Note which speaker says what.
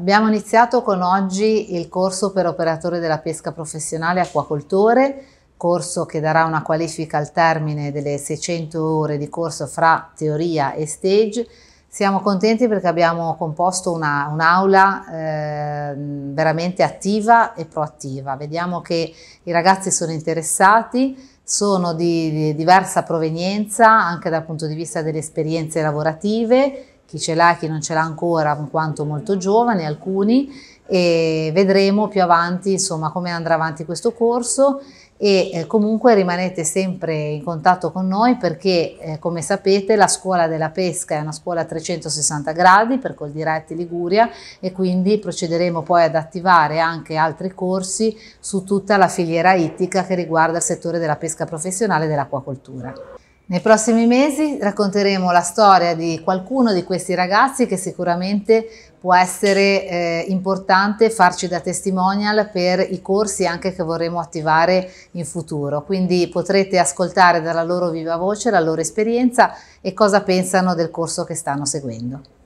Speaker 1: Abbiamo iniziato con oggi il corso per operatore della pesca professionale acquacoltore, corso che darà una qualifica al termine delle 600 ore di corso fra teoria e stage. Siamo contenti perché abbiamo composto un'aula un eh, veramente attiva e proattiva. Vediamo che i ragazzi sono interessati, sono di, di diversa provenienza anche dal punto di vista delle esperienze lavorative chi ce l'ha e chi non ce l'ha ancora, in quanto molto giovani alcuni, e vedremo più avanti insomma come andrà avanti questo corso e eh, comunque rimanete sempre in contatto con noi perché eh, come sapete la scuola della pesca è una scuola a 360 gradi per col diretti Liguria e quindi procederemo poi ad attivare anche altri corsi su tutta la filiera ittica che riguarda il settore della pesca professionale e dell'acquacoltura. Nei prossimi mesi racconteremo la storia di qualcuno di questi ragazzi che sicuramente può essere eh, importante farci da testimonial per i corsi anche che vorremmo attivare in futuro. Quindi potrete ascoltare dalla loro viva voce la loro esperienza e cosa pensano del corso che stanno seguendo.